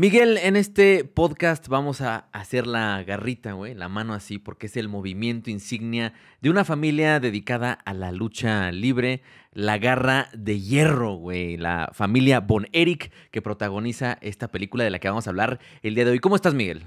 Miguel, en este podcast vamos a hacer la garrita, güey, la mano así, porque es el movimiento insignia de una familia dedicada a la lucha libre, la garra de hierro, güey, la familia Von Eric que protagoniza esta película de la que vamos a hablar el día de hoy. ¿Cómo estás, Miguel?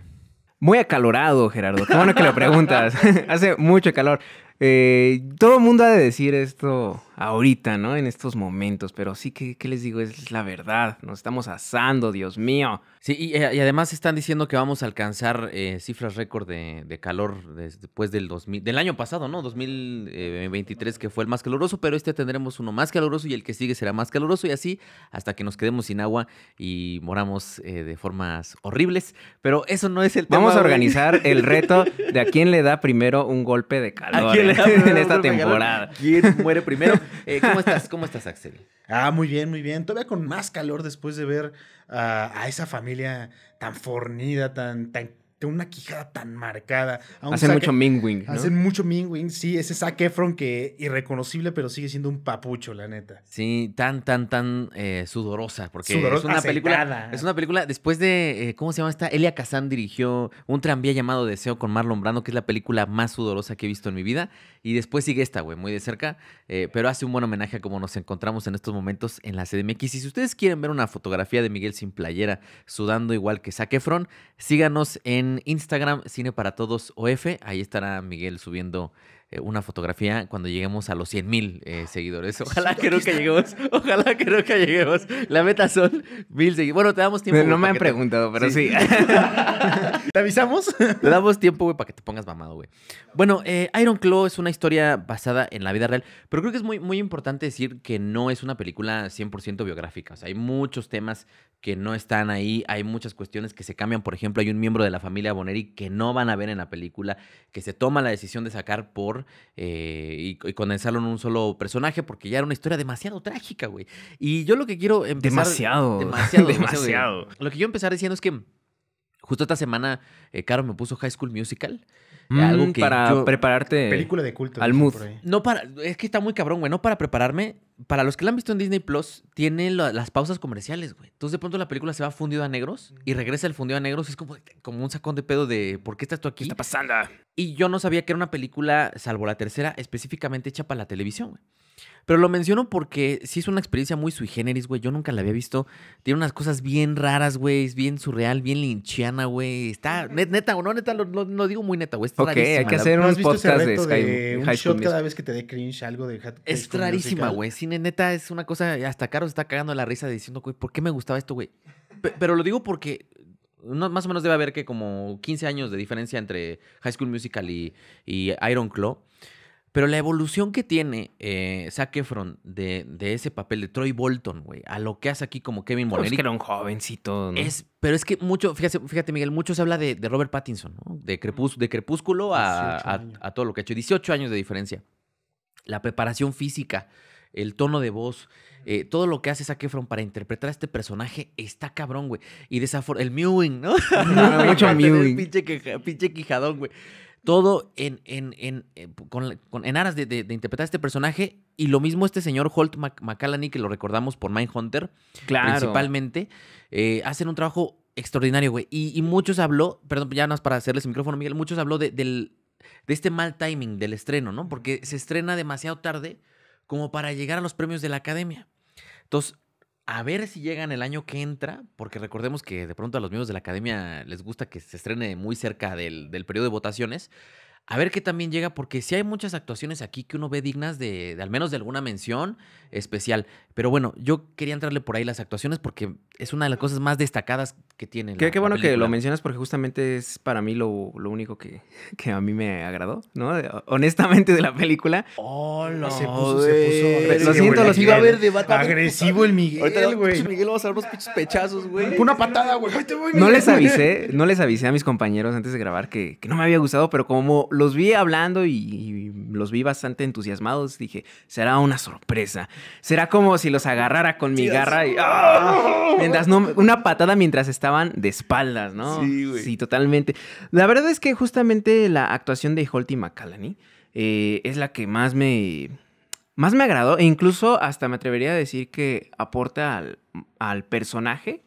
Muy acalorado, Gerardo. Qué bueno que lo preguntas. Hace mucho calor. Eh, todo el mundo ha de decir esto ahorita, ¿no? En estos momentos, pero sí que, ¿qué les digo? Es la verdad, nos estamos asando, Dios mío. Sí, y, eh, además están diciendo que vamos a alcanzar eh, cifras récord de, calor después del 2000, del año pasado, ¿no? 2023, eh, que fue el más caluroso, pero este tendremos uno más caluroso y el que sigue será más caluroso y así hasta que nos quedemos sin agua y moramos de formas horribles, pero eso no es el tema. Vamos a organizar el reto de a quién le da primero un golpe de calor en esta temporada. ¿Quién muere primero? Eh, ¿Cómo estás? ¿Cómo estás, Axel? Ah, muy bien, muy bien. Todavía con más calor después de ver a esa familia tan fornida, tan, tan una quijada tan marcada. Hace mucho e- Mingwing. ¿no? Hacen mucho Mingwing, sí, ese Zac Efron que irreconocible, pero sigue siendo un papucho, la neta. Sí, tan, tan, tan eh, sudorosa, porque es una película. Es una película, después de, eh, ¿cómo se llama esta? Elia Kazan dirigió Un tranvía llamado Deseo con Marlon Brando, que es la película más sudorosa que he visto en mi vida. Y después sigue esta, güey, muy de cerca, eh, pero hace un buen homenaje a cómo nos encontramos en estos momentos en la CDMX. Y si ustedes quieren ver una fotografía de Miguel sin playera, sudando igual que Zac Efron, síganos en Instagram, Cine para Todos OF. Ahí estará Miguel subiendo eh, una fotografía cuando lleguemos a los 100.000 mil eh, seguidores. Ojalá que lleguemos. Ojalá que nunca lleguemos. La meta son mil seguidores. Bueno, te damos tiempo. no me han preguntado, pero sí. ¿Te avisamos? Te damos tiempo, güey, para que te pongas mamado, güey. Bueno, eh, Iron Claw es una historia basada en la vida real, pero creo que es muy, muy importante decir que no es una película 100% biográfica. O sea, hay muchos temas que no están ahí, hay muchas cuestiones que se cambian. Por ejemplo, hay un miembro de la familia Boneri que no van a ver en la película, que se toma la decisión de sacar por eh, y, y, condensarlo en un solo personaje porque ya era una historia demasiado trágica, güey. Y yo lo que quiero empezar... Demasiado. Demasiado. demasiado. Lo que yo empezar diciendo es que Justo esta semana, eh, Caro me puso High School Musical. Eh, mm, algo para prepararte. Película de culto. Al mood. No para. Es que está muy cabrón, güey. No para prepararme. Para los que la han visto en Disney Plus, tiene las pausas comerciales, güey. Entonces, de pronto la película se va fundido a negros y regresa el fundido a negros. Es como, como un sacón de pedo de ¿por qué estás tú aquí? ¿Qué está pasando? Y yo no sabía que era una película, salvo la tercera, específicamente hecha para la televisión, güey. Pero lo menciono porque sí es una experiencia muy sui generis, güey. Yo nunca la había visto. Tiene unas cosas bien raras, güey. Es bien surreal, bien linchiana, güey. Está neta o no, neta, No digo muy neta, güey. Es hay que hacer un podcast de un shot cada vez que te dé cringe algo de High Es rarísima, güey. Sí, neta, es una cosa. Hasta Caro se está cagando la risa diciendo, güey, ¿por qué me gustaba esto, güey? Pero lo digo porque no, más o menos debe haber que como 15 años de diferencia entre High School Musical y, y Iron Claw. Pero la evolución que tiene eh, Zac de, ese papel de Troy Bolton, güey, a lo que hace aquí como Kevin Moreno. Es que era un jovencito, ¿no? Es, pero es que mucho, fíjate, fíjate Miguel, mucho se habla de, Robert Pattinson, ¿no? De, de Crepúsculo a, todo lo que ha hecho. 18 años de diferencia. La preparación física, el tono de voz, eh, todo lo que hace Zac para interpretar a este personaje está cabrón, güey. Y desafor el mewing, ¿no? mucho mewing. Pinche, queja, pinche quijadón, güey todo en, en, en, eh, con, con, en aras de, de, interpretar este personaje. Y lo mismo este señor Holt McCallany, que lo recordamos por Mindhunter, claro. principalmente, eh, hacen un trabajo extraordinario, güey. Y, muchos habló, perdón, ya no es para hacerles el micrófono, Miguel, muchos habló del, de este mal timing del estreno, ¿no? Porque se estrena demasiado tarde como para llegar a los premios de la academia. Entonces, a ver si llegan el año que entra, porque recordemos que de pronto a los miembros de la academia les gusta que se estrene muy cerca del, periodo de votaciones. A ver qué también llega, porque si hay muchas actuaciones aquí que uno ve dignas de, de, al menos de alguna mención especial. Pero bueno, yo quería entrarle por ahí las actuaciones porque es una de las cosas más destacadas que tiene. Qué, bueno que lo mencionas porque justamente es para mí lo, único que, que, a mí me agradó, ¿no? Honestamente de la película. Oh, no, se puso, se puso Lo siento, lo siento. a ver Agresivo el Miguel, Ahorita, Miguel, va a dar unos pechazos, güey. Una patada, güey. no les avisé, no les avisé a mis compañeros antes de grabar que, no me había gustado, pero como los vi hablando y, los vi bastante entusiasmados, dije, será una sorpresa. Será como si los agarrara con mi garra y... ¡ah! Una patada mientras estaba de espaldas, ¿no? Sí, totalmente. La verdad es que justamente la actuación de Holt y McCallany eh, es la que más me, más me agradó e incluso hasta me atrevería a decir que aporta al, al personaje,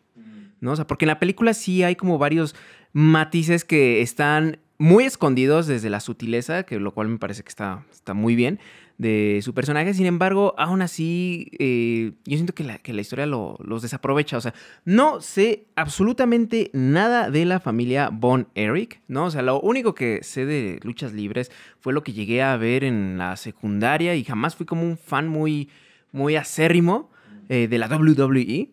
¿no? O sea, porque en la película sí hay como varios matices que están muy escondidos desde la sutileza, que lo cual me parece que está, está muy bien, de su personaje. Sin embargo, aún así, eh, yo siento que la, historia los desaprovecha. O sea, no sé absolutamente nada de la familia Von Eric, ¿no? O sea, lo único que sé de luchas libres fue lo que llegué a ver en la secundaria y jamás fui como un fan muy, muy acérrimo eh, de la WWE.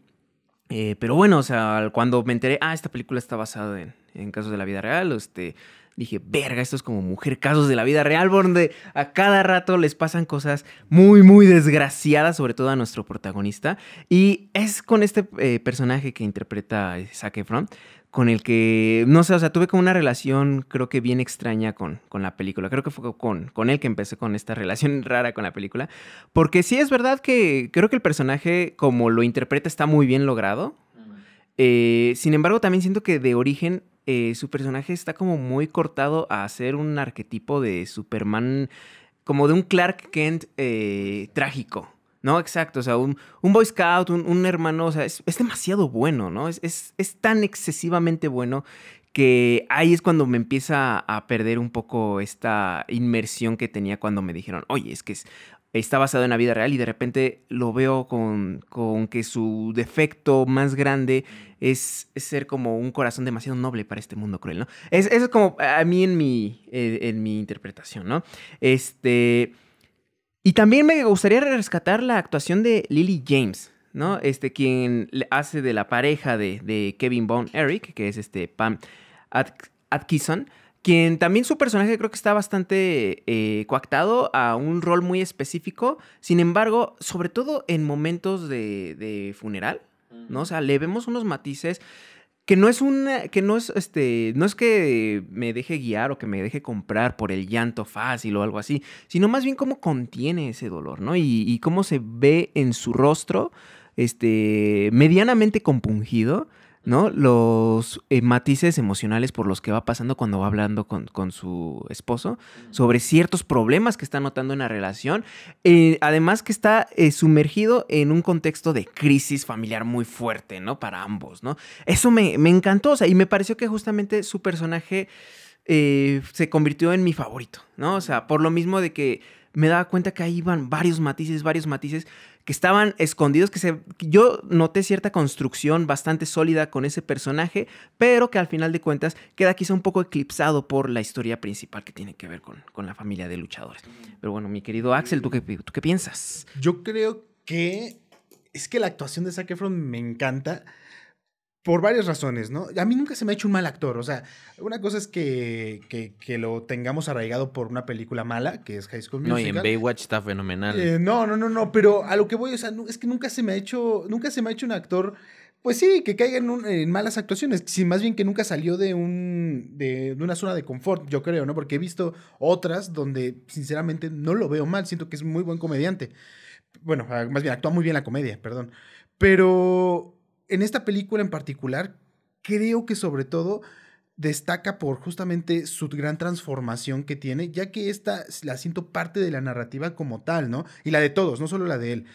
Eh, pero bueno, o sea, cuando me enteré, ah, esta película está basada en, en casos de la vida real, este, dije, verga, esto es como mujer casos de la vida real, donde a cada rato les pasan cosas muy, muy desgraciadas, sobre todo a nuestro protagonista. Y es con este eh, personaje que interpreta eh, Zac Efron, con el que, no sé, o sea, tuve como una relación, creo que bien extraña con, con la película. Creo que fue con, con él que empecé con esta relación rara con la película. Porque sí es verdad que creo que el personaje, como lo interpreta, está muy bien logrado. Eh, sin embargo, también siento que de origen eh, su personaje está como muy cortado a ser un arquetipo de Superman, como de un Clark Kent eh, trágico. No, exacto, o sea, un, un Boy Scout, un, un, hermano, o sea, es, demasiado bueno, ¿no? Es, es, es, tan excesivamente bueno que ahí es cuando me empieza a perder un poco esta inmersión que tenía cuando me dijeron, oye, es que es, está basado en la vida real y de repente lo veo con, con que su defecto más grande es, ser como un corazón demasiado noble para este mundo cruel, ¿no? Es, eso es como a mí en mi, eh, en, mi interpretación, ¿no? Este... Y también me gustaría rescatar la actuación de Lily James, ¿no? Este, quien hace de la pareja de, de Kevin Bone Eric, que es este Pam Atkinson, quien también su personaje creo que está bastante eh, coactado a un rol muy específico, sin embargo, sobre todo en momentos de, funeral, ¿no? O sea, le vemos unos matices que no es un, que no es este, no es que me deje guiar o que me deje comprar por el llanto fácil o algo así, sino más bien cómo contiene ese dolor, ¿no? Y, y cómo se ve en su rostro, este, medianamente compungido ¿no? Los eh, matices emocionales por los que va pasando cuando va hablando con, con, su esposo sobre ciertos problemas que está notando en la relación. Eh, además que está eh, sumergido en un contexto de crisis familiar muy fuerte, ¿no? Para ambos, ¿no? Eso me, me encantó, o sea, y me pareció que justamente su personaje se convirtió en mi favorito, ¿no? O sea, por lo mismo de que me daba cuenta que ahí iban varios matices, varios matices que estaban escondidos, que se... Yo noté cierta construcción bastante sólida con ese personaje, pero que al final de cuentas queda quizá un poco eclipsado por la historia principal que tiene que ver con, la familia de luchadores. Pero bueno, mi querido Axel, ¿tú qué, tú qué piensas? Yo creo que es que la actuación de Zac Efron me encanta por varias razones, ¿no? A mí nunca se me ha hecho un mal actor. O sea, una cosa es que, lo tengamos arraigado por una película mala, que es High School Musical. No, y en Baywatch está fenomenal. Eh, no, no, no, no. Pero a lo que voy, o sea, es que nunca se me ha hecho. Nunca se me ha hecho un actor. Pues sí, que caiga en, malas actuaciones. Si más bien que nunca salió de un. de una zona de confort, yo creo, ¿no? Porque he visto otras donde, sinceramente, no lo veo mal. Siento que es muy buen comediante. Bueno, ah, más bien, actúa muy bien la comedia, perdón. Pero en esta película en particular, creo que sobre todo destaca por justamente su gran transformación que tiene, ya que esta la siento parte de la narrativa como tal, ¿no? Y la de todos, no solo la de él,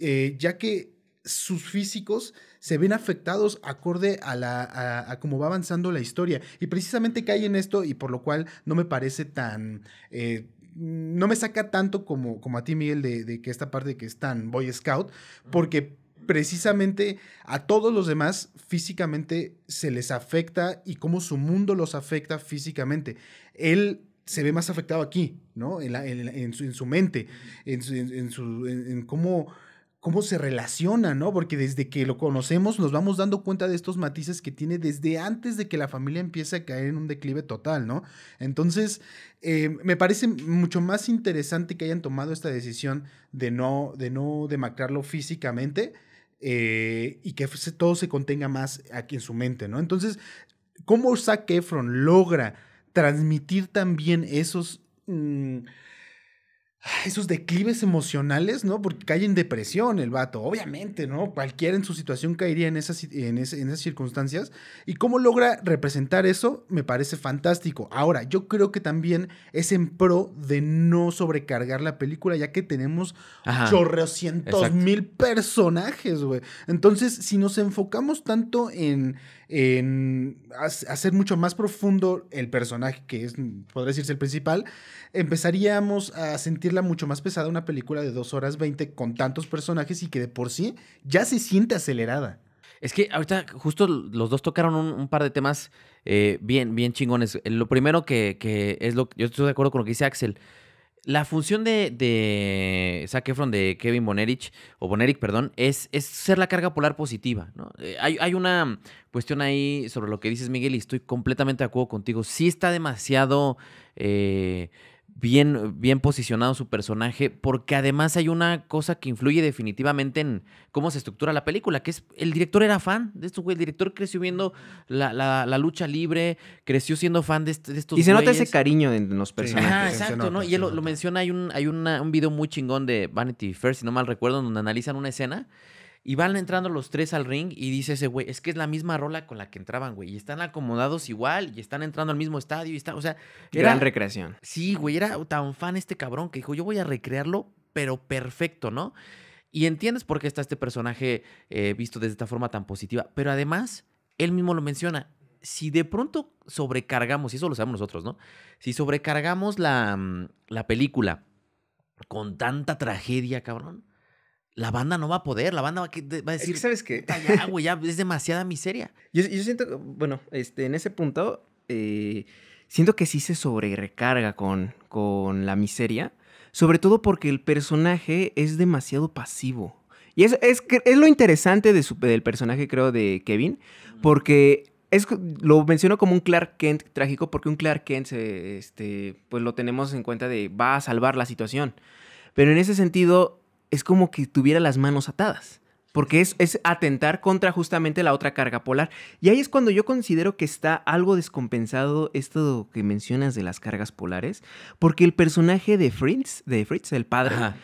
eh, ya que sus físicos se ven afectados acorde a, la, a, cómo va avanzando la historia. Y precisamente cae en esto y por lo cual no me parece tan... Eh, no me saca tanto como, como a ti, Miguel, de, de, que esta parte que es tan Boy Scout, porque precisamente a todos los demás físicamente se les afecta y cómo su mundo los afecta físicamente. Él se ve más afectado aquí, ¿no? En, en, su, mente, en, su, cómo, cómo se relaciona, ¿no? Porque desde que lo conocemos nos vamos dando cuenta de estos matices que tiene desde antes de que la familia empiece a caer en un declive total, ¿no? Entonces, eh, me parece mucho más interesante que hayan tomado esta decisión de no, de no demacrarlo físicamente eh, y que todo se contenga más aquí en su mente, ¿no? Entonces, ¿cómo Zac Efron logra transmitir también esos... Mm, Ah, esos declives emocionales, ¿no? Porque cae en depresión el vato, obviamente, ¿no? Cualquiera en su situación caería en esas, esas circunstancias. Y cómo logra representar eso me parece fantástico. Ahora, yo creo que también es en pro de no sobrecargar la película, ya que tenemos cientos mil personajes, güey. Entonces, si nos enfocamos tanto en, en hacer mucho más profundo el personaje que es, podría decirse, el principal, empezaríamos a sentirla mucho más pesada una película de 2 horas 20 con tantos personajes y que de por sí ya se siente acelerada. Es que ahorita justo los dos tocaron un, par de temas eh, bien, bien chingones. Lo primero que, que es lo que yo estoy de acuerdo con lo que dice Axel la función de, de Zac de Kevin Bonerich, o Bonerich, perdón, es, es ser la carga polar positiva. ¿no? Eh, hay, una cuestión ahí sobre lo que dices, Miguel, y estoy completamente de acuerdo contigo. Sí está demasiado... Eh, bien, bien posicionado su personaje, porque además hay una cosa que influye definitivamente en cómo se estructura la película, que es el director era fan de esto, el director creció viendo la, la, lucha libre, creció siendo fan de, estos Y se nota ese cariño en los personajes. exacto, ¿no? Y él lo, menciona, hay un, hay un video muy chingón de Vanity Fair, si no mal recuerdo, donde analizan una escena y van entrando los tres al ring y dice ese güey, es que es la misma rola con la que entraban, güey. Y están acomodados igual y están entrando al mismo estadio y está, o sea... Era, Gran recreación. Sí, güey, era tan fan este cabrón que dijo, yo voy a recrearlo, pero perfecto, ¿no? Y entiendes por qué está este personaje eh, visto desde esta forma tan positiva. Pero además, él mismo lo menciona, si de pronto sobrecargamos, y eso lo sabemos nosotros, ¿no? Si sobrecargamos la, mm, la película con tanta tragedia, cabrón la banda no va a poder, la banda va, a decir, ¿sabes qué? Ya, güey, ya es demasiada miseria. Yo, yo siento, bueno, este, en ese punto, eh, siento que sí se sobrecarga con, con la miseria, sobre todo porque el personaje es demasiado pasivo. Y es, es, es lo interesante de del personaje, creo, de Kevin, porque es, lo menciono como un Clark Kent trágico, porque un Clark Kent, este, pues lo tenemos en cuenta de va a salvar la situación. Pero en ese sentido, es como que tuviera las manos atadas, porque es, atentar contra justamente la otra carga polar. Y ahí es cuando yo considero que está algo descompensado esto que mencionas de las cargas polares, porque el personaje de Fritz, de Fritz, el padre,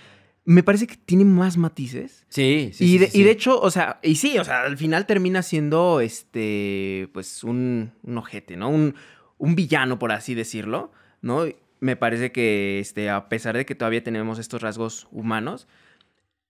me parece que tiene más matices. Sí, sí. Y de, sí, Y de hecho, o sea, y sí, o sea, al final termina siendo este, pues un, un ojete, ¿no? Un, un, villano, por así decirlo, ¿no? Me parece que, este, a pesar de que todavía tenemos estos rasgos humanos,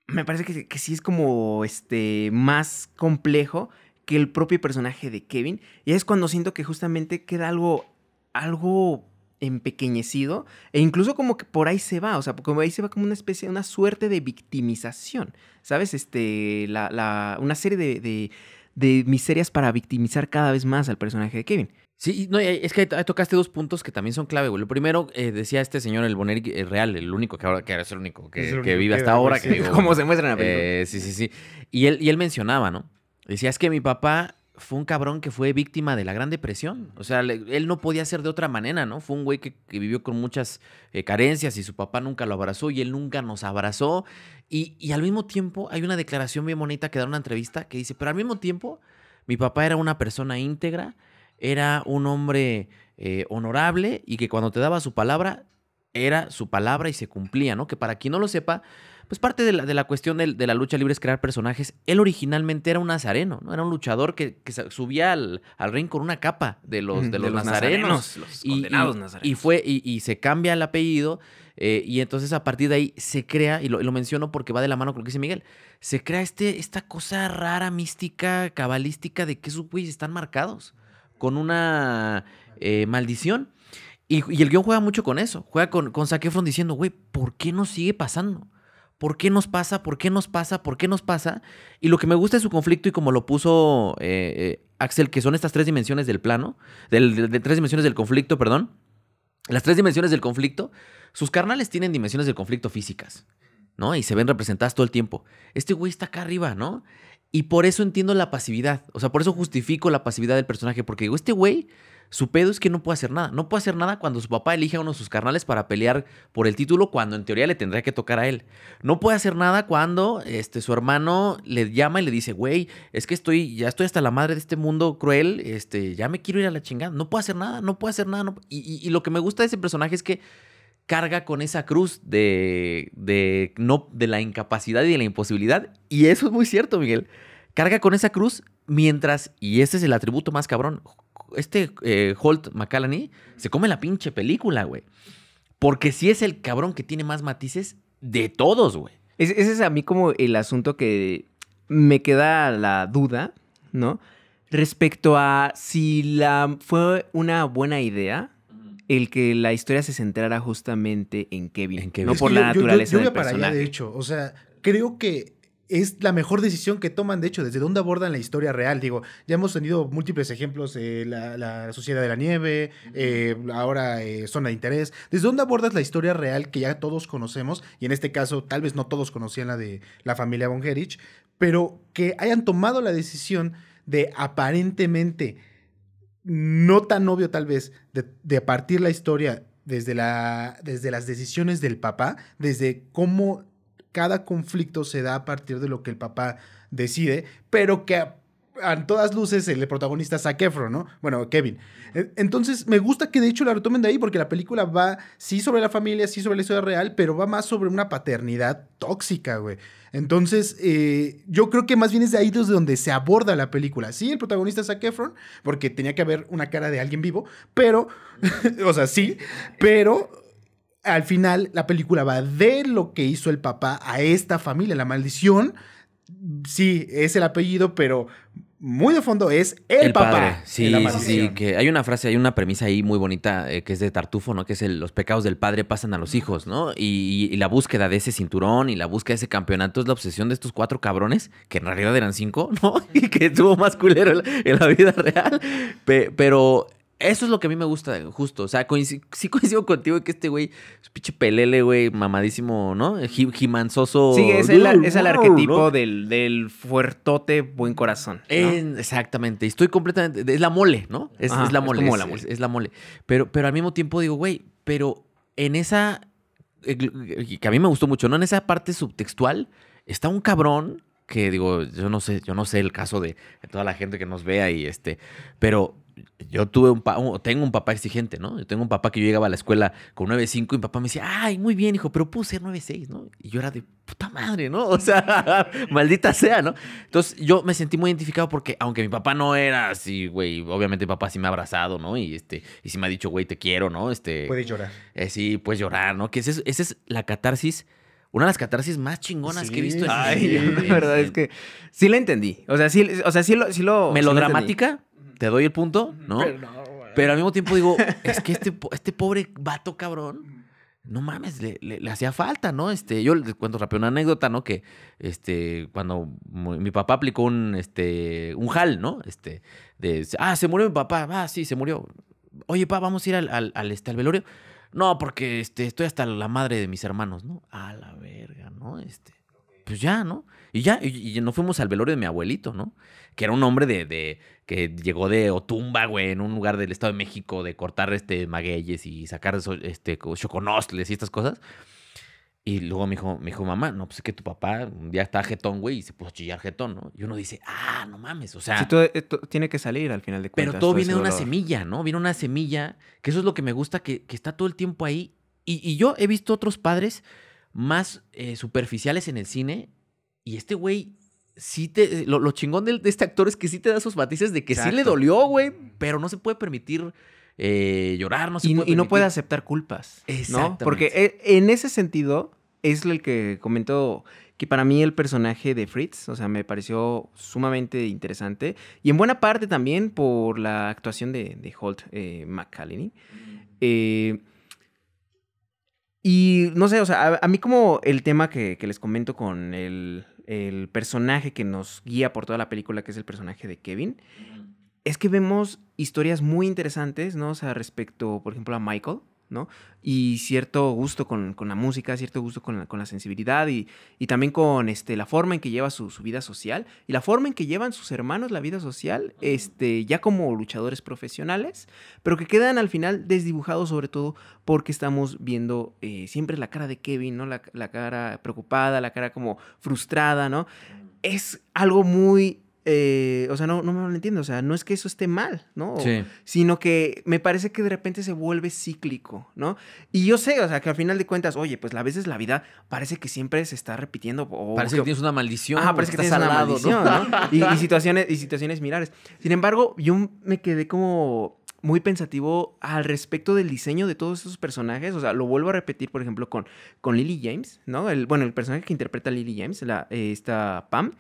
me parece que, sí es como este más complejo que el propio personaje de Kevin. Y es cuando siento que justamente queda algo, algo empequeñecido e incluso como que por ahí se va, o sea, como ahí se va como una especie, una suerte de victimización, ¿sabes? Este, la, una serie de de miserias para victimizar cada vez más al personaje de Kevin. Sí, no, es que tocaste dos puntos que también son clave, güey. Lo primero, eh, decía este señor, el Boner eh, real, el único que ahora que es el único que, vive hasta ahora, que como se muestra eh, sí, sí, sí. Y él, y él mencionaba, ¿no? Decía, es que mi papá fue un cabrón que fue víctima de la Gran Depresión. O sea, él no podía ser de otra manera, ¿no? Fue un güey que, vivió con muchas eh, carencias y su papá nunca lo abrazó y él nunca nos abrazó. Y, al mismo tiempo hay una declaración bien bonita que da una entrevista que dice, pero al mismo tiempo mi papá era una persona íntegra, era un hombre eh, honorable y que cuando te daba su palabra, era su palabra y se cumplía, ¿no? Que para quien no lo sepa, pues parte de la, cuestión de, la lucha libre es crear personajes. Él originalmente era un nazareno, ¿no? Era un luchador que, subía al, al, ring con una capa de los, de los, nazarenos. los y, nazarenos. Y, fue, y, se cambia el apellido. Eh, y entonces a partir de ahí se crea, y lo, menciono porque va de la mano con lo que dice Miguel, se crea este, esta cosa rara, mística, cabalística de que esos güeyes están marcados con una eh, maldición. Y, el guión juega mucho con eso, juega con, con diciendo, güey, ¿por qué no sigue pasando? ¿Por qué nos pasa? ¿Por qué nos pasa? ¿Por qué nos pasa? Y lo que me gusta es su conflicto y como lo puso eh, eh, Axel, que son estas tres dimensiones del plano, de, tres dimensiones del conflicto, perdón. Las tres dimensiones del conflicto, sus carnales tienen dimensiones del conflicto físicas, ¿no? Y se ven representadas todo el tiempo. Este güey está acá arriba, ¿no? Y por eso entiendo la pasividad. O sea, por eso justifico la pasividad del personaje, porque digo, este güey su pedo es que no puede hacer nada. No puede hacer nada cuando su papá elige a uno de sus carnales para pelear por el título cuando en teoría le tendría que tocar a él. No puede hacer nada cuando este, su hermano le llama y le dice, güey, es que estoy, ya estoy hasta la madre de este mundo cruel, este, ya me quiero ir a la chingada. No puede hacer nada, no puede hacer nada. Y, lo que me gusta de ese personaje es que carga con esa cruz de, de, no, de la incapacidad y de la imposibilidad. Y eso es muy cierto, Miguel. Carga con esa cruz mientras, y ese es el atributo más cabrón, este eh, Holt McCallany se come la pinche película, güey. Porque sí es el cabrón que tiene más matices de todos, güey. Ese es a mí como el asunto que me queda la duda, ¿no? Respecto a si la fue una buena idea el que la historia se centrara justamente en Kevin, no por la naturaleza del personaje. de hecho, o sea, creo que es la mejor decisión que toman, de hecho, desde dónde abordan la historia real. Digo, ya hemos tenido múltiples ejemplos, eh, la, Sociedad de la Nieve, eh, ahora eh, Zona de Interés. ¿Desde dónde abordas la historia real que ya todos conocemos? Y en este caso, tal vez no todos conocían la de la familia Von Gerich, pero que hayan tomado la decisión de aparentemente, no tan obvio tal vez, de, partir la historia desde, la, desde las decisiones del papá, desde cómo cada conflicto se da a partir de lo que el papá decide, pero que a, todas luces el protagonista es Kefron, ¿no? Bueno, Kevin. E, entonces, me gusta que de hecho la retomen de ahí porque la película va, sí, sobre la familia, sí, sobre la historia real, pero va más sobre una paternidad tóxica, güey. Entonces, eh, yo creo que más bien es de ahí desde donde se aborda la película. Sí, el protagonista es Zac Efron, porque tenía que haber una cara de alguien vivo, pero, o sea, sí, pero al final la película va de lo que hizo el papá a esta familia, la maldición. Sí, es el apellido, pero muy de fondo es el, papá. Sí, sí, que hay una frase, hay una premisa ahí muy bonita eh, que es de Tartufo, ¿no? Que es el, los pecados del padre pasan a los hijos, ¿no? Y, la búsqueda de ese cinturón y la búsqueda de ese campeonato es la obsesión de estos cuatro cabrones, que en realidad eran cinco, ¿no? Y que estuvo más culero en la vida real. pero eso es lo que a mí me gusta, justo. O sea, coincido, sí coincido contigo que este güey es pinche pelele, güey, mamadísimo, ¿no? Jimanzoso. Sí, es el, arquetipo del, del, fuertote buen corazón. Exactamente. Y Estoy completamente. Es la mole, ¿no? Es, la mole. Es la mole. Es, la mole. Pero, pero al mismo tiempo digo, güey, pero en esa. Eh, que a mí me gustó mucho, ¿no? En esa parte subtextual está un cabrón que digo, yo no sé, yo no sé el caso de toda la gente que nos vea y este, pero yo tuve un tengo un papá exigente, ¿no? Yo tengo un papá que yo llegaba a la escuela con 9.5 y mi papá me decía, ay, muy bien, hijo, pero puse 9.6, ¿no? Y yo era de puta madre, ¿no? O sea, maldita sea, ¿no? Entonces yo me sentí muy identificado porque, aunque mi papá no era así, güey, obviamente mi papá sí me ha abrazado, ¿no? Y este, y sí me ha dicho, güey, te quiero, ¿no? Este. Puedes llorar. Eh, sí, puedes llorar, ¿no? Que esa es, es la catarsis una de las catarsis más chingonas que he visto en mi vida. La verdad es que sí la entendí. O sea, sí, o sea, sí lo, sí lo. Melodramática, te doy el punto, ¿no? Pero, al mismo tiempo digo, es que este, este pobre vato cabrón, no mames, le, hacía falta, ¿no? Este, yo les cuento rápido una anécdota, ¿no? Que este, cuando mi papá aplicó un, este, un hal, ¿no? Este, de, ah, se murió mi papá, ah, sí, se murió. Oye, papá, vamos a ir al, al, este, al velorio. No, porque este, estoy hasta la madre de mis hermanos, ¿no? A la verga, ¿no? Este, pues ya, ¿no? Y ya, y, y fuimos al velorio de mi abuelito, ¿no? que era un hombre de, que llegó de Otumba, güey, en un lugar del Estado de México, de cortar este magueyes y sacar este, choconostles y estas cosas. Y luego me dijo, me dijo, mamá, no, pues es que tu papá un día estaba jetón, güey, y se puso a chillar jetón, ¿no? Y uno dice, ah, no mames, o sea... Sí, eh, tiene que salir al final de cuentas. Pero todo, viene de una semilla, ¿no? Viene una semilla, que eso es lo que me gusta, que, está todo el tiempo ahí. Y, yo he visto otros padres más eh, superficiales en el cine, y este güey eh, lo, chingón de, este actor es que sí te da sus matices de que sí le dolió, güey, pero no se puede permitir. Eh, llorar, no se y, puede permitir. y no puede aceptar culpas. ¿no? Porque eh, en ese sentido, es el que comentó que para mí el personaje de Fritz, o sea, me pareció sumamente interesante. Y en buena parte también por la actuación de, Holt y no sé, o sea, a, mí como el tema que les comento con el, el personaje que nos guía por toda la película, que es el personaje de Kevin, es que vemos historias muy interesantes, ¿no? O sea, respecto, por ejemplo, a Michael, y cierto gusto con, la música, cierto gusto con la, sensibilidad y, también con este, la forma en que lleva su, vida social y la forma en que llevan sus hermanos la vida social, este, ya como luchadores profesionales, pero que quedan al final desdibujados sobre todo porque estamos viendo eh, siempre la cara de Kevin, ¿no? La, la cara preocupada, la cara como frustrada, ¿no? Es algo muy eh, o sea, no, me lo entiendo. O sea, no es que eso esté mal, ¿no? Sí. Sino que me parece que de repente se vuelve cíclico, ¿no? Y yo sé, o sea, que al final de cuentas, oye, pues a veces la vida parece que siempre se está repitiendo. o parece que, tienes una maldición. parece que tienes una ¿no? Y, situaciones, y situaciones Sin embargo, yo me quedé como muy pensativo al respecto del diseño de todos esos personajes. O sea, lo vuelvo a repetir, por ejemplo, con, con Lily James, ¿no? El, bueno, el personaje que interpreta a Lily James, la, eh, esta Pam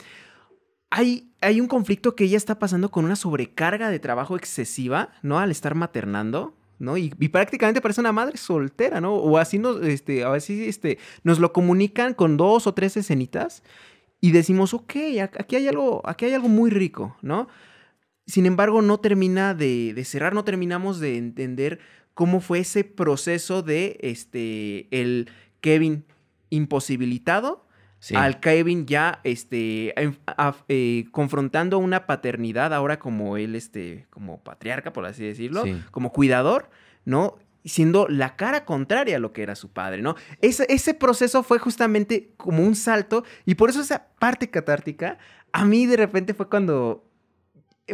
hay, un conflicto que ella está pasando con una sobrecarga de trabajo excesiva, ¿no? Al estar maternando. ¿no? Y, prácticamente parece una madre soltera, ¿no? O así nos, este, este, nos lo comunican con dos o tres escenitas y decimos, ok, aquí hay algo, aquí hay algo muy rico, ¿no? Sin embargo, no termina de, de cerrar, no terminamos de entender cómo fue ese proceso de este, el Kevin imposibilitado al Kevin ya este, eh, confrontando una paternidad ahora como él, este, como patriarca, por así decirlo, como cuidador, ¿no? siendo la cara contraria a lo que era su padre, ¿no? Ese, proceso fue justamente como un salto y por eso esa parte catártica a mí de repente fue cuando,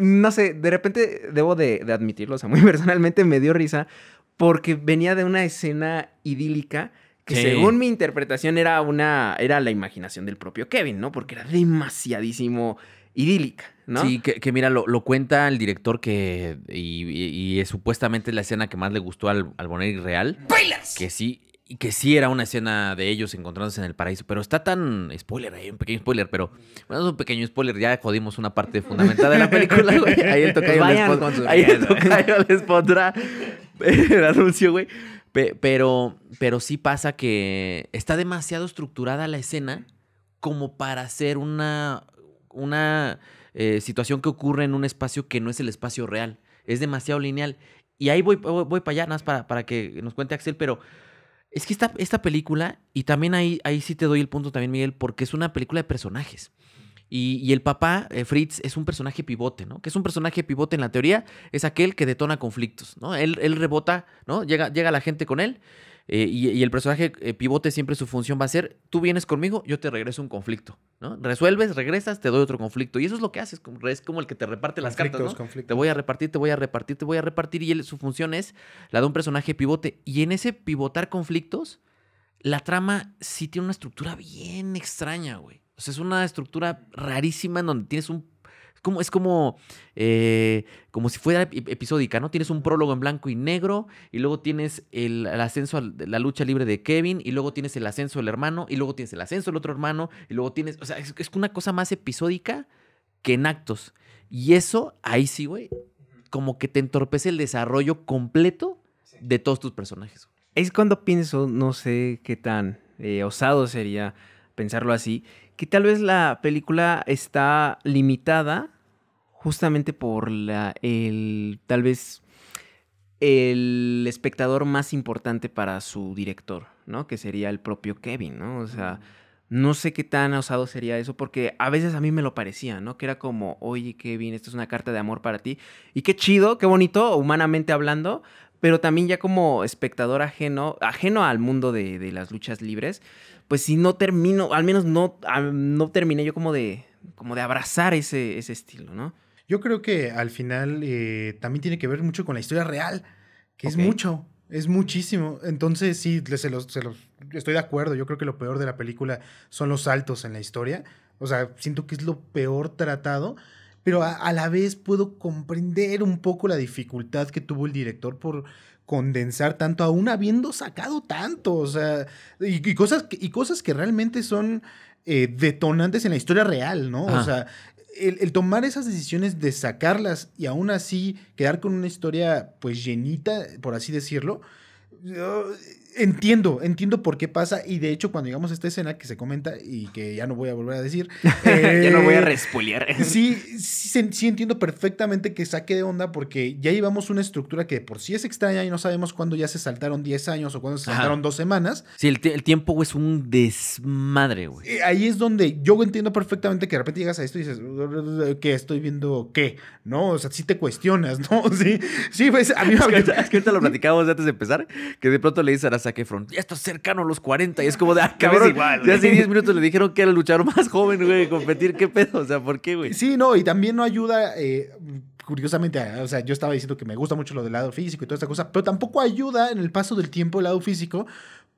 no sé, de repente debo de, de admitirlo, o sea, muy personalmente me dio risa porque venía de una escena idílica que según mi interpretación era una era la imaginación del propio Kevin, ¿no? Porque era demasiadísimo idílica, ¿no? Sí, que, mira, lo, lo, cuenta el director que y, y, es supuestamente la escena que más le gustó al, al real. ¡Bailas! Que sí, y que sí era una escena de ellos encontrándose en el paraíso, pero está tan spoiler, ahí un pequeño spoiler, pero bueno, es un pequeño spoiler, ya jodimos una parte fundamental de la película, güey. Ahí el tocayo les pondrá el anuncio, güey pero, pero sí pasa que está demasiado estructurada la escena como para hacer una, una eh, situación que ocurre en un espacio que no es el espacio real. Es demasiado lineal. Y ahí voy, voy, para allá, nada más para, que nos cuente Axel, pero es que esta, esta película, y también ahí, ahí sí te doy el punto también, Miguel, porque es una película de personajes. Y, el papá, eh, Fritz, es un personaje pivote, ¿no? Que es un personaje pivote en la teoría, es aquel que detona conflictos, ¿no? Él, rebota, ¿no? Llega, llega la gente con él eh, y, el personaje eh, pivote siempre su función va a ser, tú vienes conmigo, yo te regreso un conflicto, ¿no? Resuelves, regresas, te doy otro conflicto. Y eso es lo que haces, es como el que te reparte las cartas, ¿no? Te voy a repartir, te voy a repartir, te voy a repartir. Y él, su función es la de un personaje pivote. Y en ese pivotar conflictos, la trama sí tiene una estructura bien extraña, güey. O sea, es una estructura rarísima en donde tienes un como, es como, eh, como si fuera episódica, ¿no? Tienes un prólogo en blanco y negro, y luego tienes el, ascenso a la lucha libre de Kevin, y luego tienes el ascenso del hermano, y luego tienes el ascenso del otro hermano, y luego tienes. O sea, es, una cosa más episódica que en actos. Y eso, ahí sí, güey, como que te entorpece el desarrollo completo de todos tus personajes. Es cuando pienso, no sé qué tan eh, osado sería pensarlo así, que tal vez la película está limitada justamente por el, tal vez el espectador más importante para su director, ¿no? Que sería el propio Kevin, ¿no? O sea, no sé qué tan osado sería eso, porque a veces a mí me lo parecía, ¿no? Que era como, oye, Kevin, esto es una carta de amor para ti. Y qué chido, qué bonito, humanamente hablando, pero también ya como espectador ajeno, ajeno al mundo de, de las luchas libres, pues sí, no termino, al menos no, no terminé yo como de, como de abrazar ese, ese estilo, ¿no? Yo creo que al final eh, también tiene que ver mucho con la historia real, que es mucho, es muchísimo. Entonces, sí, se estoy de acuerdo. Yo creo que lo peor de la película son los saltos en la historia. O sea, siento que es lo peor tratado, pero a la vez puedo comprender un poco la dificultad que tuvo el director por condensar tanto, aún habiendo sacado tanto, o sea, y, cosas, que, y cosas que realmente son eh, detonantes en la historia real, ¿no? O sea, el, el, tomar esas decisiones de sacarlas y aún así quedar con una historia pues llenita, por así decirlo, Entiendo, entiendo por qué pasa. Y de hecho, cuando llegamos a esta escena que se comenta y que ya no voy a volver a decir. ya no voy a eh, respolear. sí, sí, entiendo perfectamente que saque de onda porque ya llevamos una estructura que por sí es extraña y no sabemos cuándo ya se saltaron 10 años o cuándo se saltaron dos semanas. Sí, el, tiempo, es un desmadre, güey. Eh, ahí es donde yo entiendo perfectamente que de repente llegas a esto y dices, ¿qué estoy viendo? ¿Qué? ¿No? O sea, sí te cuestionas, ¿no? Sí, sí, pues a mí me... Es es que ahorita lo platicábamos antes de empezar, que de pronto le dices a que front, ya está cercano a los 40. Y es como de, ah, cabrón, igual, de hace 10 minutos le dijeron que era el luchador más joven, güey, competir, ¿qué pedo? O sea, ¿por qué, güey? Sí, no, y también no ayuda, eh, curiosamente, o sea, yo estaba diciendo que me gusta mucho lo del lado físico y toda esta cosa, pero tampoco ayuda en el paso del tiempo el lado físico,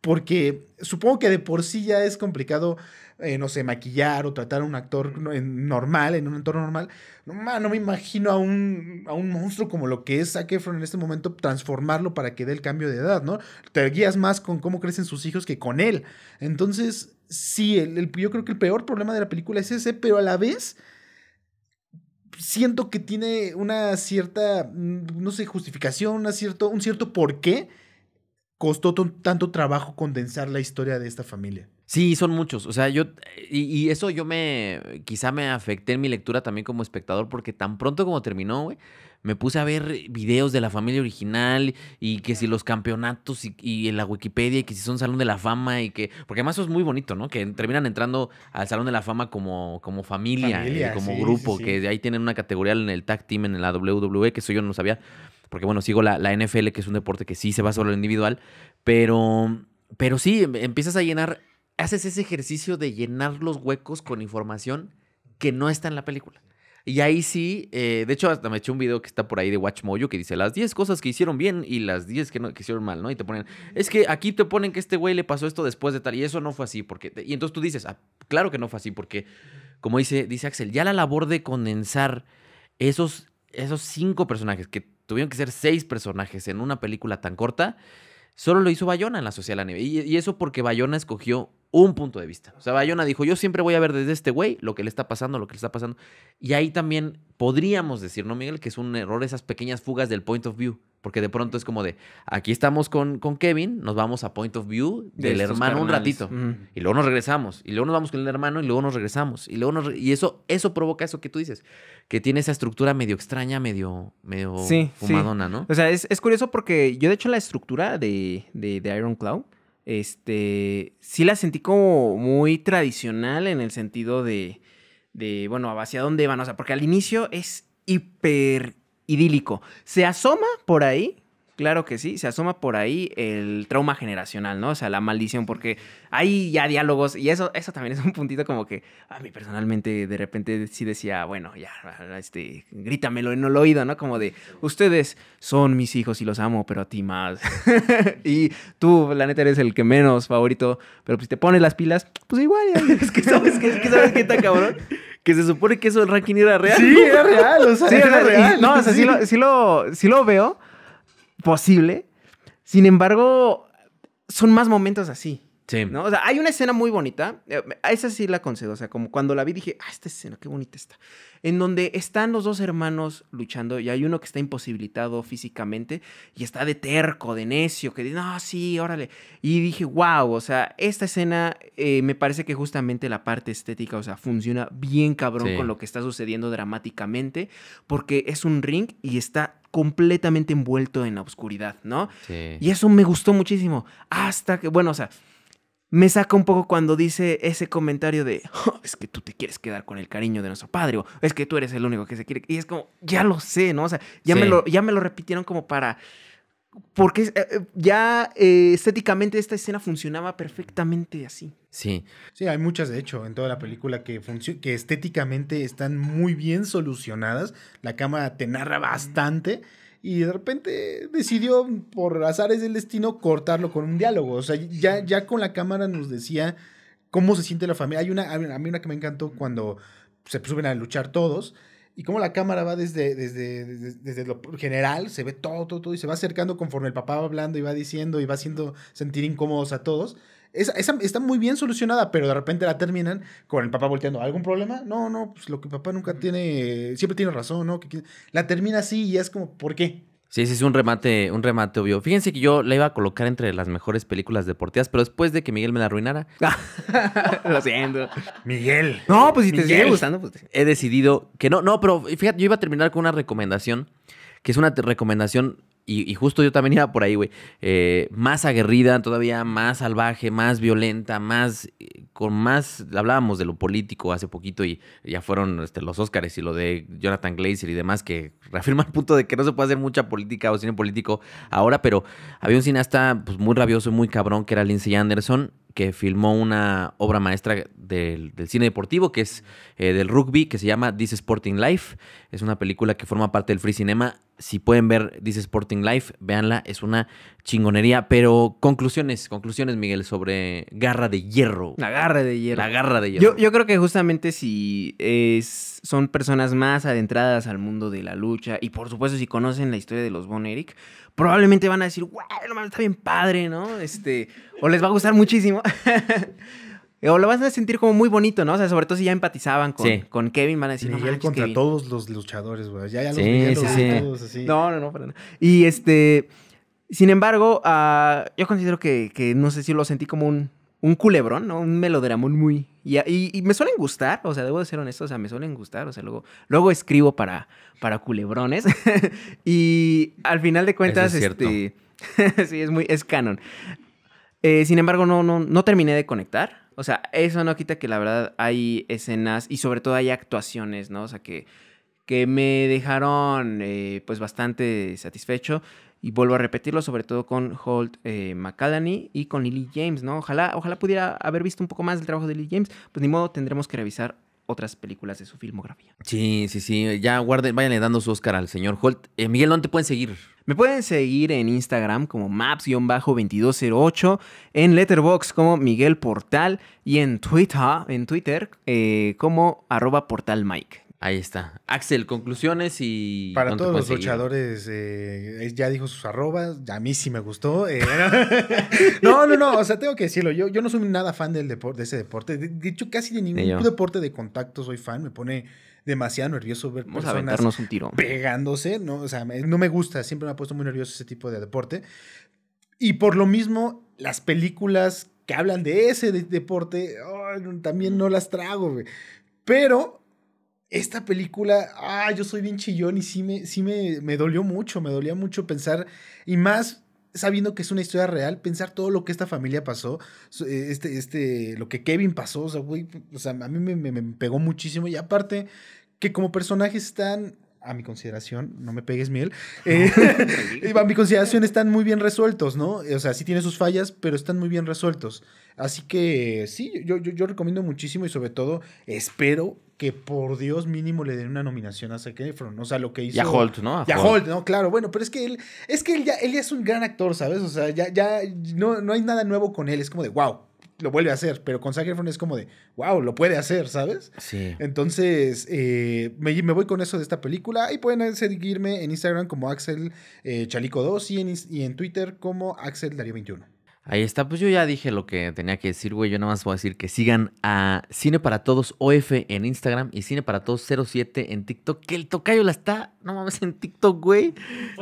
porque supongo que de por sí ya es complicado, eh, no sé, maquillar o tratar a un actor normal, en un entorno normal. No, me imagino a un, monstruo como lo que es Zac Efron en este momento, transformarlo para que dé el cambio de edad, ¿no? Te guías más con cómo crecen sus hijos que con él. Entonces, sí, el, yo creo que el peor problema de la película es ese, pero a la vez siento que tiene una cierta, mm, no sé, justificación, un cierto, un cierto porqué costó tanto trabajo condensar la historia de esta familia. Sí, son muchos. O sea, yo. Y, eso yo me. Quizá me afecté en mi lectura también como espectador, porque tan pronto como terminó, güey, me puse a ver videos de la familia original y que si los campeonatos y, en la Wikipedia y que si son Salón de la Fama y que. Porque además eso es muy bonito, ¿no? Que terminan entrando al Salón de la Fama como, como familia, eh, como grupo, que ahí tienen una categoría en el tag team, en la WWE, que eso yo no sabía porque bueno, sigo la, NFL, que es un deporte que sí se va solo lo individual, pero, pero sí, em, empiezas a llenar, haces ese ejercicio de llenar los huecos con información que no está en la película. Y ahí sí, eh, de hecho, hasta me eché un video que está por ahí de Watch WatchMojo que dice las 10 cosas que hicieron bien y las 10 que, no, hicieron mal, ¿no? Y te ponen, es que aquí te ponen que este güey le pasó esto después de tal, y eso no fue así, porque. y entonces tú dices, ah, claro que no fue así, porque, como dice, dice Axel, ya la labor de condensar esos, esos cinco personajes que tuvieron que ser seis personajes en una película tan corta, solo lo hizo Bayona en La Sociedad de la Nieve. Y, y, eso porque Bayona escogió un punto de vista. O sea, Bayona dijo, yo siempre voy a ver desde este güey lo que le está pasando, lo que le está pasando. Y ahí también podríamos decir, ¿no, Miguel? Que es un error esas pequeñas fugas del point of view. Porque de pronto es como de, aquí estamos con, con Kevin, nos vamos a Point of View del hermano un ratito. Y luego nos regresamos. Y luego nos vamos con el hermano y luego nos regresamos. Y, luego y eso, eso provoca eso que tú dices, que tiene esa estructura medio extraña, medio, medio fumadona, ¿no? O sea, es, curioso porque yo de hecho la estructura de, de, de Iron Cloud, este, sí la sentí como muy tradicional en el sentido de, de bueno, hacia dónde van. O sea, porque al inicio es hiper idílico. ¿Se asoma por ahí? Claro que sí, se asoma por ahí el trauma generacional, ¿no? O sea, la maldición, porque hay ya diálogos y eso, eso también es un puntito como que a mí personalmente de repente sí decía, bueno, ya, este, grítamelo en el oído, ¿no? Como de, ustedes son mis hijos y los amo, pero a ti más. y tú, la neta, eres el que menos favorito, pero pues te pones las pilas, pues igual, es que sabes es que sabes que está cabrón que se supone que eso del ranking era real. Sí, era real, sí, era, real. no, o sea, sí lo veo posible. Sin embargo, son más momentos así hay una escena muy bonita, eh, esa sí la concedo, o sea, como cuando la vi dije, ah, esta escena, qué bonita está, en donde están los dos hermanos luchando y hay uno que está imposibilitado físicamente y está de terco, de necio, que dice, no, sí, órale. Y dije, wow, o sea, esta escena eh, me parece que justamente la parte estética, o sea, funciona bien cabrón con lo que está sucediendo dramáticamente, porque es un ring y está completamente envuelto en la oscuridad, ¿no? Sí. Y eso me gustó muchísimo, hasta que, bueno, o sea me saca un poco cuando dice ese comentario de, oh, es que tú te quieres quedar con el cariño de nuestro padre, o es que tú eres el único que se quiere. Y es como, ya lo sé, ¿no? O sea, ya, me, lo, ya me lo repitieron como para... Porque eh, eh, ya eh, estéticamente esta escena funcionaba perfectamente así. Sí. Sí, hay muchas, de hecho, en toda la película que, que estéticamente están muy bien solucionadas. La cámara te narra bastante y de repente decidió, por azares del destino, cortarlo con un diálogo. O sea, ya, ya con la cámara nos decía cómo se siente la familia. Hay una, a mí una que me encantó cuando se suben a luchar todos y cómo la cámara va desde, desde, desde, lo general, se ve todo, todo, todo, y se va acercando conforme el papá va hablando y va diciendo y va haciendo sentir incómodos a todos. Esa, está muy bien solucionada, pero de repente la terminan con el papá volteando. ¿Algún problema? No, no, pues lo que papá nunca tiene, siempre tiene razón, ¿no? la termina así y es como, ¿por qué? Sí, sí, es un remate, un remate obvio. Fíjense que yo la iba a colocar entre las mejores películas deportivas, pero después de que Miguel me la arruinara. lo siento. Miguel. No, pues si te sigue gustando, pues. He decidido que no, no, pero fíjate, yo iba a terminar con una recomendación, que es una recomendación y, justo yo también iba por ahí, güey. Eh, más aguerrida, todavía más salvaje, más violenta, más. Eh, con más. Hablábamos de lo político hace poquito y ya fueron este, los Óscares y lo de Jonathan Glazer y demás, que reafirma el punto de que no se puede hacer mucha política o cine político ahora, pero había un cineasta pues, muy rabioso y muy cabrón que era Lindsay Anderson que filmó una obra maestra del, cine deportivo, que es eh, del rugby, que se llama This Sporting Life. Es una película que forma parte del Free Cinema. Si pueden ver This Sporting Life, véanla, es una chingonería. Pero conclusiones, conclusiones, Miguel, sobre Garra de Hierro. La Garra de Hierro. La Garra de Hierro. yo creo que justamente si es son personas más adentradas al mundo de la lucha. Y por supuesto, si conocen la historia de los Von Eric, probablemente van a decir, güey, no está bien padre, ¿no? Este, o les va a gustar muchísimo. O lo van a sentir como muy bonito, ¿no? O sea, sobre todo si ya empatizaban con, Kevin, van a decir, no manches, contra todos los luchadores, güey. Ya, ya los sí, sí, todos así. No, no, no, para Y este, sin embargo, ah, yo considero que, no sé si lo sentí como un, un culebrón, ¿no? Un melodramón muy... Y, me suelen gustar, o sea, debo de ser honesto, o sea, me suelen gustar, o sea, luego, luego escribo para, para culebrones y al final de cuentas, es este... sí, es muy, es canon. Eh, sin embargo, no, no, terminé de conectar, o sea, eso no quita que la verdad hay escenas y sobre todo hay actuaciones, ¿no? O sea, que, que me dejaron eh, pues bastante satisfecho. Y vuelvo a repetirlo, sobre todo con Holt eh, y con Lily James, ¿no? Ojalá, ojalá pudiera haber visto un poco más del trabajo de Lily James, pues ni modo tendremos que revisar otras películas de su filmografía. Sí, sí, sí. Ya guarden, váyanle dando su Oscar al señor Holt. Eh, Miguel, ¿dónde te pueden seguir? Me pueden seguir en Instagram como maps-2208, en Letterbox como Miguel Portal y en Twitter, en Twitter eh, como arroba portalmike. Ahí está. Axel, conclusiones y. Para todos los luchadores, eh, ya dijo sus arrobas, a mí sí me gustó. Eh. no, no, no, o sea, tengo que decirlo. Yo, yo no soy nada fan del deporte, de ese deporte. De, hecho, casi de ningún deporte de contacto soy fan. Me pone demasiado nervioso ver Vamos personas un tiro. pegándose. No, o sea, no me gusta, siempre me ha puesto muy nervioso ese tipo de deporte. Y por lo mismo, las películas que hablan de ese deporte, también no las trago, güey. Pero esta película, ah, yo soy bien chillón y sí me, sí me, dolió mucho, me dolía mucho pensar, y más sabiendo que es una historia real, pensar todo lo que esta familia pasó, eh, este, este, lo que Kevin pasó, o sea, güey, o sea a mí me, me pegó muchísimo y aparte que como personajes están a mi consideración, no me pegues miel, eh, a mi consideración están muy bien resueltos, ¿no? O sea, sí tiene sus fallas, pero están muy bien resueltos. Así que sí, yo, yo, recomiendo muchísimo y sobre todo espero que por Dios mínimo le den una nominación a Zac Efron. O sea, lo que hizo. ya Holt, ¿no? ya Holt. ¿no? Claro, bueno, pero es que él, es que él ya, él es un gran actor, ¿sabes? O sea, ya, ya no, no hay nada nuevo con él. Es como de wow, lo vuelve a hacer, pero con Zac es como de, wow, lo puede hacer, ¿sabes? Sí. Entonces, eh, me, voy con eso de esta película y pueden seguirme en Instagram como Axel eh, Chalico 2 y en, y en Twitter como Axel Darío 21. Ahí está, pues yo ya dije lo que tenía que decir, güey. Yo nada más voy a decir que sigan a Cine para Todos OF en Instagram y Cine para Todos 07 en TikTok. Que el tocayo la está, no mames, en TikTok, güey.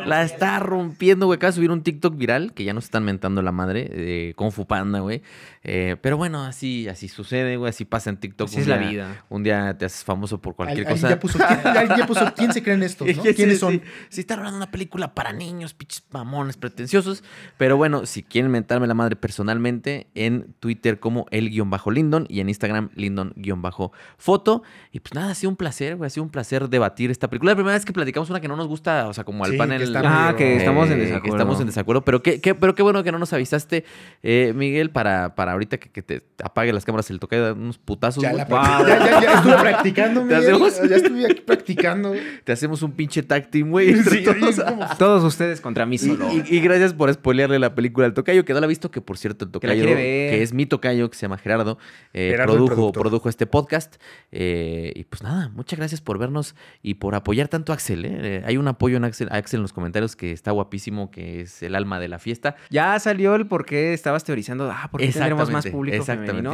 La está rompiendo, güey. Acaba de subir un TikTok viral que ya nos están mentando la madre de eh, Kung Fu Panda, güey. Eh, pero bueno, así, así sucede, güey. Así pasa en TikTok. Así es la vida. Un día te haces famoso por cualquier cosa. alguien ya, puso, ¿quién, se cree en esto? ¿Quiénes son? Sí, está rodando una película para niños, pinches mamones pretenciosos. Pero bueno, si quieren mentarme la madre personalmente en Twitter como el-lindon y en Instagram lindon-foto. Y pues nada, ha sido un placer, güey, ha sido un placer debatir esta película. La primera vez que platicamos una que no nos gusta, o sea, como al panel. Que ah, que estamos en eh, desacuerdo. estamos en desacuerdo, pero qué, pero qué bueno que no nos avisaste, eh, Miguel, para, para ahorita que, te apague las cámaras, el toque de unos putazos. Ya, ya, estuve practicando, Miguel. Ya estuve aquí practicando. Te hacemos un pinche tag team, güey. todos. ustedes contra mí solo. Y, gracias por spoilearle la película al tocayo, que no la que por cierto, el tocayo, que, es mi tocayo, que se llama Gerardo, eh, produjo, este podcast. Eh, y pues nada, muchas gracias por vernos y por apoyar tanto a Axel. Eh. hay un apoyo en Axel, a Axel en los comentarios que está guapísimo, que es el alma de la fiesta. Ya salió el por qué estabas teorizando, ah, ¿por más público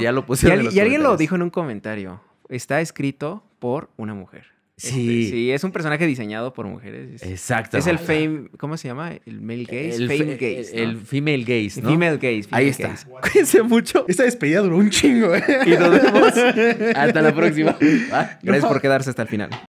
ya lo y alguien lo dijo en un comentario. Está escrito por una mujer. Este, sí. sí, es un personaje diseñado por mujeres. Exacto. Es el fame, ¿cómo se llama? El male gaze. El fame gaze. El, female gaze, Female gaze. Ahí está. Cuídense mucho. Esta despedida duró un chingo, ¿eh? Y nos vemos. hasta la próxima. Gracias por quedarse hasta el final.